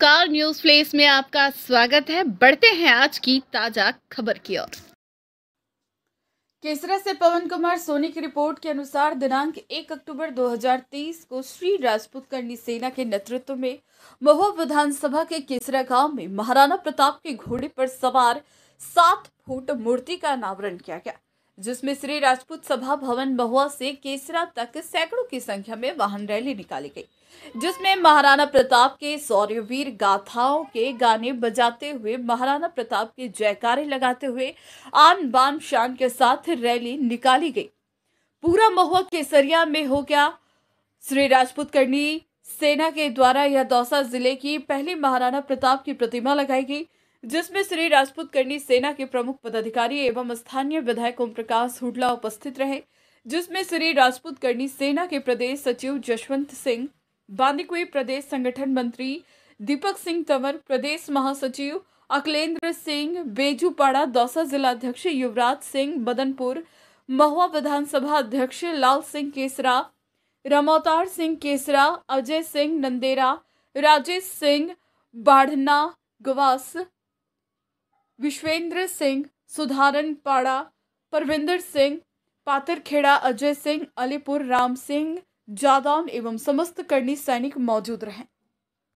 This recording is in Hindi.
कार न्यूज प्लेस में आपका स्वागत है बढ़ते हैं आज की ताजा खबर की ओर केसरा से पवन कुमार सोनी की रिपोर्ट के अनुसार दिनांक 1 अक्टूबर 2023 को श्री राजपूत कर्णी सेना के नेतृत्व में महुआ विधानसभा के केसरा गांव में महाराणा प्रताप के घोड़े पर सवार सात फुट मूर्ति का अनावरण किया गया जिसमें श्री राजपूत सभा भवन महुआ से केसरा तक सैकड़ों की संख्या में वाहन रैली निकाली गई जिसमें महाराणा प्रताप के सौर्यवीर गाथाओं के गाने बजाते हुए महाराणा प्रताप के जयकारे लगाते हुए आन बान शान के साथ रैली निकाली गई पूरा महुआ केसरिया में हो गया श्री राजपूत करनी सेना के द्वारा यह दौसा जिले की पहली महाराणा प्रताप की प्रतिमा लगाई गई जिसमें श्री राजपूत करनी सेना के प्रमुख पदाधिकारी एवं स्थानीय विधायक ओम प्रकाश हुडला उपस्थित रहे जिसमें श्री राजपूत करनी सेना के प्रदेश सचिव जशवंत सिंह बांदीकुई प्रदेश संगठन मंत्री दीपक सिंह तंवर प्रदेश महासचिव अखिलेंद्र सिंह बेजूपाड़ा दौसा जिलाध्यक्ष युवराज सिंह बदनपुर महुआ विधानसभा अध्यक्ष लाल सिंह केसरा रमोतार सिंह केसरा अजय सिंह नंदेरा राजेश सिंह बाढ़ना गवास विश्वेंद्र सिंह सुधारन पाड़ा परविंदर सिंह पातरखेड़ा अजय सिंह अलीपुर राम सिंह जादौन एवं समस्त करनी सैनिक मौजूद रहे